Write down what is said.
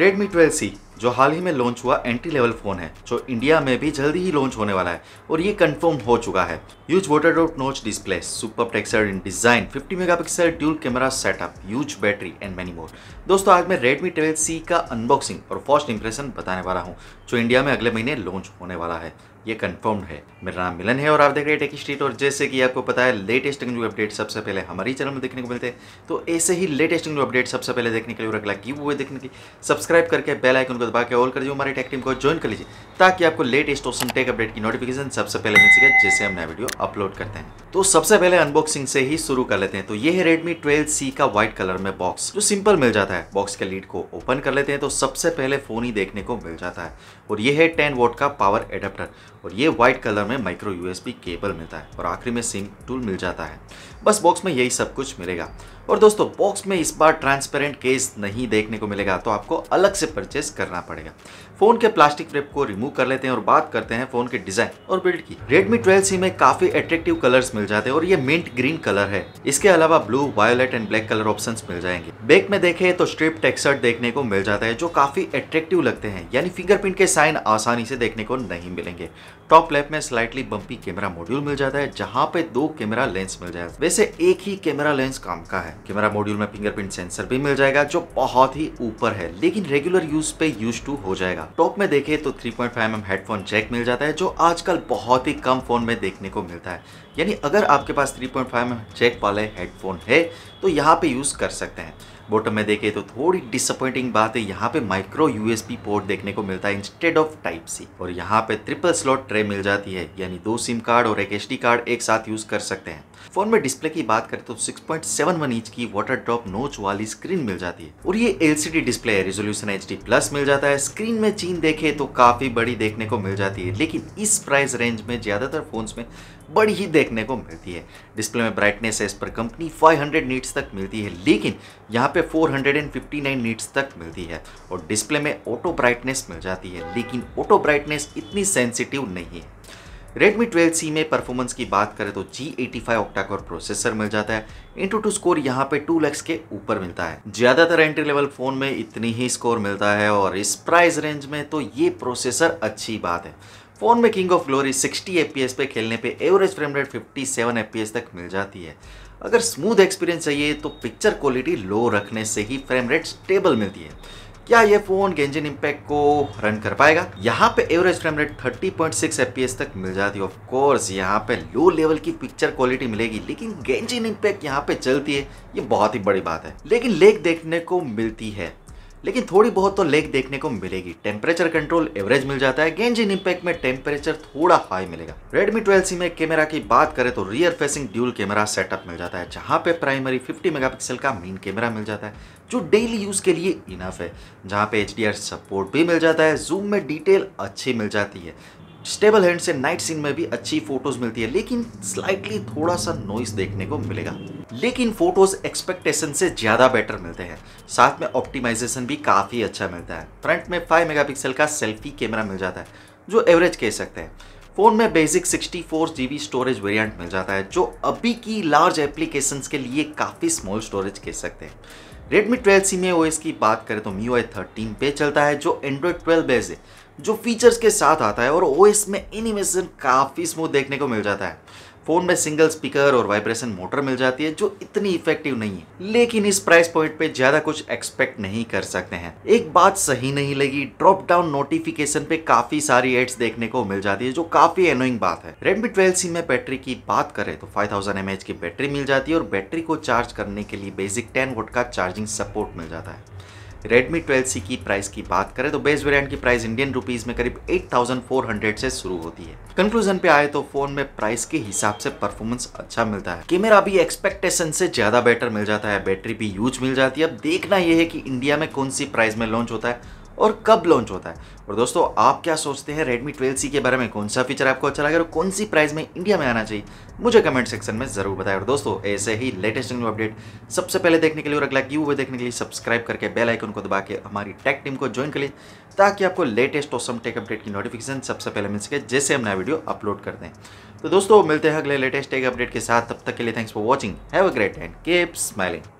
Redmi 12C जो हाल ही में launch हुआ एंट्री लेवल फ़ोन है जो इंडिया में भी जल्दी ही लॉन्च होने वाला है और ये कंफर्म हो चुका है use notch display super texture in design 50 megapixel dual camera setup use battery and many more दोस्तों आज मैं Redmi 12C का अनबॉक्सिंग और फर्स्ट इंप्रेशन बताने वाला हूँ जो इंडिया में अगले महीने लॉन्च होने वाला है ये कंफर्म है मेरा नाम मिलन है और आप देख रहे हैं टेक स्ट्रीट और जैसे कि आपको पता है लेटेस्ट न्यू अपडेट सबसे पहले हमारे चैनल में देखने को मिलते हैं तो ऐसे ही लेटेस्ट न्यू अपडेट सबसे पहले देखने के लिए और अगला गिव हुए देखने के सब्सक्राइब करके बेल आइकन को दबा के ऑल कर दीजिए हमारे टेक टीम को ज्वाइन कर लीजिए ताकि आपको लेटेस्ट ऑप्शन टेक अपडेट की नोटिफिकेशन सबसे पहले मिल सके जैसे हम नया वीडियो अपलोड करते हैं तो सबसे पहले अनबॉक्सिंग से ही शुरू कर लेते हैं तो ये है रेडमी ट्वेल्व सी का व्हाइट कलर में बॉक्स जो सिंपल मिल जाता है बॉक्स के लीड को ओपन कर लेते हैं तो सबसे पहले फोन ही देखने को मिल जाता है और ये है टेन वोट का पावर एडेप्टर और ये व्हाइट कलर में माइक्रो यूएसबी केबल मिलता है और आखिरी में सिम टूल मिल जाता है बस बॉक्स में यही सब कुछ मिलेगा और दोस्तों बॉक्स में इस बार ट्रांसपेरेंट केस नहीं देखने को मिलेगा तो आपको अलग से परचेस करना पड़ेगा फोन के प्लास्टिक फ्रेप को रिमूव कर लेते हैं और बात करते हैं फोन के डिजाइन और बिल्ड की रेडमी ट्वेल्व सी में काफी अट्रेक्टिव कलर्स मिल जाते हैं और ये मिंट ग्रीन कलर है इसके अलावा blue violet and black colour option मिल जाएंगे बैक में देखे तो स्ट्रिप टेक्सर्ट देखने को मिल जाता है जो काफी अट्रेक्टिव लगते हैं यानी फिंगरप्रिंट के साइन आसानी से देखने को नहीं मिलेंगे टॉप लेफ्ट में स्लाइटली बंपी कैमरा मॉड्यूल मिल जाता है जहाँ पे दो कैमरा लेंस मिल जाए वैसे एक ही कैमरा लेंस काम का है कैमरा मॉड्यूल में फिंगरप्रिंट सेंसर भी मिल जाएगा जो बहुत ही ऊपर है लेकिन रेगुलर यूज पे यूज टू हो जाएगा टॉप में देखे तो 3.5 पॉइंट mm हेडफोन जैक मिल जाता है जो आजकल बहुत ही कम फोन में देखने को मिलता है यानी अगर आपके पास 3.5 पॉइंट mm जैक वाले हेडफोन है तो यहाँ पे यूज कर सकते हैं बॉटम में देखें तो थोड़ी डिसअपॉइंटिंग बात है यहाँ पे माइक्रो यूएसबी पोर्ट देखने को मिलता है इंस्टेड ऑफ टाइप सी और यहाँ पे ट्रिपल स्लॉट ट्रे मिल जाती है यानी दो सिम कार्ड और एक एच कार्ड एक साथ यूज कर सकते हैं फोन में डिस्प्ले की बात करें तो 6.71 इंच की वाटर ड्रॉप नोच वाली स्क्रीन मिल जाती है और ये एलसीडी डिस्प्ले है रेजोल्यूशन एच प्लस मिल जाता है स्क्रीन में चीन देखे तो काफी बड़ी देखने को मिल जाती है लेकिन इस प्राइस रेंज में ज्यादातर फोन में बड़ी ही देखने को मिलती है डिस्प्ले में ब्राइटनेस इस पर कंपनी 500 नीट्स तक मिलती है लेकिन यहाँ पे 459 नीट्स तक मिलती है और डिस्प्ले में ऑटो ब्राइटनेस मिल जाती है लेकिन ऑटो ब्राइटनेस इतनी सेंसिटिव नहीं है Redmi 12C में परफॉर्मेंस की बात करें तो G85 ऑक्टाकोर प्रोसेसर मिल जाता है इंटू टू स्कोर यहाँ पे 2 लैक्स के ऊपर मिलता है ज़्यादातर एंट्री लेवल फ़ोन में इतनी ही स्कोर मिलता है और इस प्राइस रेंज में तो ये प्रोसेसर अच्छी बात है फ़ोन में किंग ऑफ ग्लोरी 60 एफ पे खेलने पे एवरेज फ्रेम रेट 57 सेवन तक मिल जाती है अगर स्मूथ एक्सपीरियंस चाहिए तो पिक्चर क्वालिटी लो रखने से ही फ्रेम रेट स्टेबल मिलती है क्या ये फ़ोन गेंजन इम्पैक्ट को रन कर पाएगा यहाँ पे एवरेज फ्रेम रेट 30.6 पॉइंट तक मिल जाती है ऑफकोर्स यहाँ पे लो लेवल की पिक्चर क्वालिटी मिलेगी लेकिन गेंजन इम्पैक्ट यहाँ पे चलती है ये बहुत ही बड़ी बात है लेकिन लेक देखने को मिलती है लेकिन थोड़ी बहुत तो लेक देखने को मिलेगी टेम्परेचर कंट्रोल एवरेज मिल जाता है गेंज इन इम्पैक्ट में टेम्परेचर थोड़ा हाई मिलेगा रेडमी ट्वेल्व सी में कैमरा की बात करें तो rear facing dual camera setup मिल जाता है जहां पे प्राइमरी 50 मेगापिक्सल का मेन कैमरा मिल जाता है जो डेली यूज के लिए इनफ है जहाँ पे एच सपोर्ट भी मिल जाता है जूम में डिटेल अच्छी मिल जाती है स्टेबल हैंड से नाइट सीन में भी अच्छी फोटोज मिलती है लेकिन स्लाइटली थोड़ा सा नॉइस देखने को मिलेगा लेकिन फोटोज एक्सपेक्टेशन से ज़्यादा बेटर मिलते हैं साथ में ऑप्टिमाइजेशन भी काफ़ी अच्छा मिलता है फ्रंट में 5 मेगापिक्सल का सेल्फी कैमरा मिल जाता है जो एवरेज कह सकते हैं फ़ोन में basic four GB storage variant मिल जाता है जो अभी की लार्ज एप्लीकेशंस के लिए काफ़ी स्मॉल स्टोरेज कह सकते हैं Redmi 12C में OS की बात करें तो MIUI 13 पे चलता है जो Android 12 बेस्ड है जो फीचर्स के साथ आता है और OS में एनिमेशन काफ़ी स्मूथ देखने को मिल जाता है फ़ोन में सिंगल स्पीकर और वाइब्रेशन मोटर मिल जाती है जो इतनी इफेक्टिव नहीं है लेकिन इस प्राइस पॉइंट पे ज़्यादा कुछ एक्सपेक्ट नहीं कर सकते हैं एक बात सही नहीं लगी ड्रॉप डाउन नोटिफिकेशन पे काफ़ी सारी एड्स देखने को मिल जाती है जो काफ़ी एनोइंग बात है रेडमी ट्वेल्व सी में बैटरी की बात करें तो फाइव थाउजेंड की बैटरी मिल जाती है और बैटरी को चार्ज करने के लिए बेसिक टेन वोट का चार्जिंग सपोर्ट मिल जाता है ट्वेल्व सी की प्राइस की बात करें तो बेस वेरिएंट की प्राइस इंडियन रुपीज में करीब 8400 से शुरू होती है कंक्लूजन पे आए तो फोन में प्राइस के हिसाब से परफॉर्मेंस अच्छा मिलता है कैमरा भी एक्सपेक्टेशन से ज्यादा बेटर मिल जाता है बैटरी भी यूज मिल जाती है अब देखना यह है कि इंडिया में कौन सी प्राइस में लॉन्च होता है और कब लॉन्च होता है और दोस्तों आप क्या सोचते हैं Redmi 12C के बारे में कौन सा फीचर आपको अच्छा लगा और कौन सी प्राइस में इंडिया में आना चाहिए मुझे कमेंट सेक्शन में ज़रूर बताएं और दोस्तों ऐसे ही लेटेस्ट न्यू अपडेट सबसे पहले देखने के लिए और अगला क्यू वो देखने के लिए सब्सक्राइब करके बेल आइकन को दबा के हमारी टेक टीम को ज्वाइन कर लिए ताकि आपको लेटेस्ट सम टेक अपडेट की नोटिफिकेशन सबसे पहले मिल सके जैसे हम नया वीडियो अपलोड करते हैं तो दोस्तों मिलते हैं अगले लेटेस्ट टेक अपडेट के साथ तब तक के लिए thanks for watching have a great and keep smiling